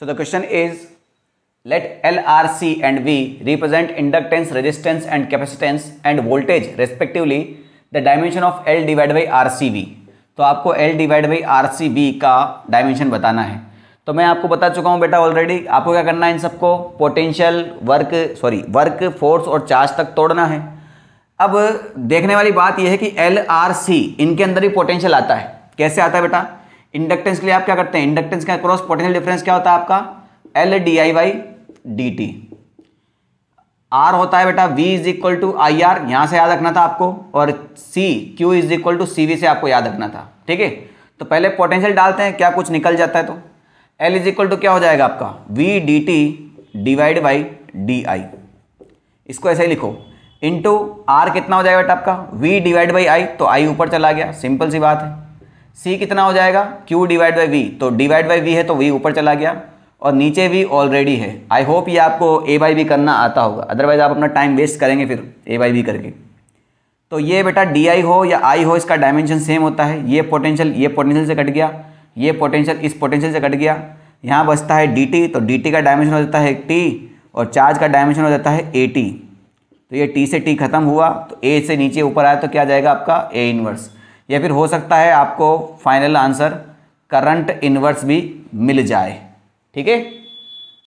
So the question is, let L, R, C and V represent inductance, resistance and capacitance and voltage respectively the dimension of L divided by R C V तो आपको L divided by R C V का dimension बताना है तो मैं आपको बता चुका हूँ बेटा ऑलरेडी आपको क्या करना है इन सबको potential work sorry work force और चार्ज तक तोड़ना है अब देखने वाली बात यह है कि एल आर सी इनके अंदर भी पोटेंशियल आता है कैसे आता है बेटा इंडक्टेंस के लिए आप क्या करते हैं इंडक्टेंस का अक्रॉस पोटेंशियल डिफरेंस क्या होता है आपका L D I Y D T R होता है बेटा V is equal to I R यहां से याद रखना था आपको और C Q is equal to C V से आपको याद रखना था ठीक है तो पहले पोटेंशियल डालते हैं क्या कुछ निकल जाता है तो एल इज इक्वल टू क्या हो जाएगा आपका V D T divide by D I इसको ऐसे ही लिखो इंटू आर कितना हो जाएगा बेटा आपका वी डिवाइड बाई आई तो आई ऊपर चला गया सिंपल सी बात है सी कितना हो जाएगा क्यू डिवाइड बाई वी तो डिवाइड बाई वी है तो वी ऊपर चला गया और नीचे भी ऑलरेडी है आई होप ये आपको ए बाई बी करना आता होगा अदरवाइज आप अपना टाइम वेस्ट करेंगे फिर ए बाई बी करके तो ये बेटा डी आई हो या आई हो इसका डायमेंशन सेम होता है ये पोटेंशियल ये पोटेंशियल से कट गया ये पोटेंशियल इस पोटेंशियल से कट गया यहाँ बचता है डी टी तो डी टी का डायमेंशन हो जाता है टी और चार्ज का डायमेंशन हो जाता है ए टी तो ये टी से टी खत्म हुआ तो ए से नीचे ऊपर आया तो क्या जाएगा आपका ए इन्वर्स या फिर हो सकता है आपको फाइनल आंसर करंट इन्वर्स भी मिल जाए ठीक है